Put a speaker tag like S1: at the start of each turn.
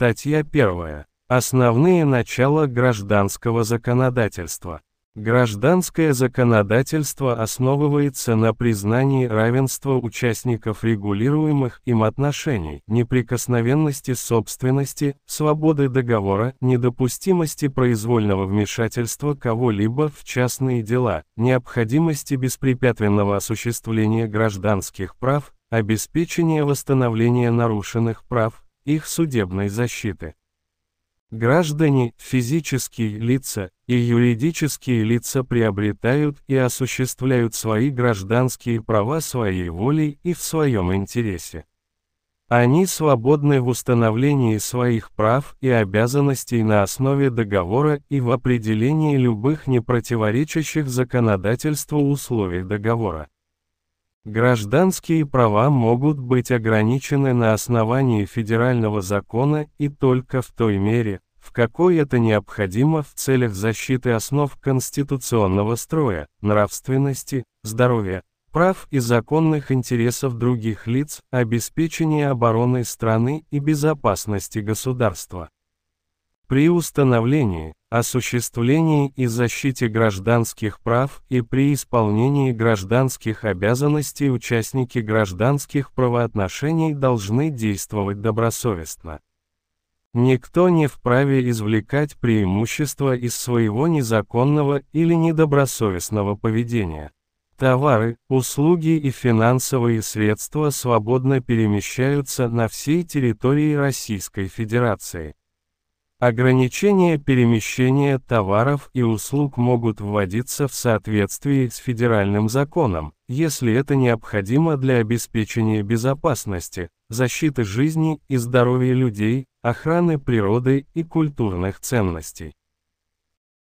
S1: Статья 1. Основные начала гражданского законодательства. Гражданское законодательство основывается на признании равенства участников регулируемых им отношений, неприкосновенности собственности, свободы договора, недопустимости произвольного вмешательства кого-либо в частные дела, необходимости беспрепятственного осуществления гражданских прав, обеспечения восстановления нарушенных прав, их судебной защиты. Граждане, физические лица и юридические лица приобретают и осуществляют свои гражданские права своей волей и в своем интересе. Они свободны в установлении своих прав и обязанностей на основе договора и в определении любых непротиворечащих законодательству условий договора. Гражданские права могут быть ограничены на основании федерального закона и только в той мере, в какой это необходимо в целях защиты основ конституционного строя, нравственности, здоровья, прав и законных интересов других лиц, обеспечения обороны страны и безопасности государства. При установлении, осуществлении и защите гражданских прав и при исполнении гражданских обязанностей участники гражданских правоотношений должны действовать добросовестно. Никто не вправе извлекать преимущество из своего незаконного или недобросовестного поведения. Товары, услуги и финансовые средства свободно перемещаются на всей территории Российской Федерации. Ограничения перемещения товаров и услуг могут вводиться в соответствии с федеральным законом, если это необходимо для обеспечения безопасности, защиты жизни и здоровья людей, охраны природы и культурных ценностей.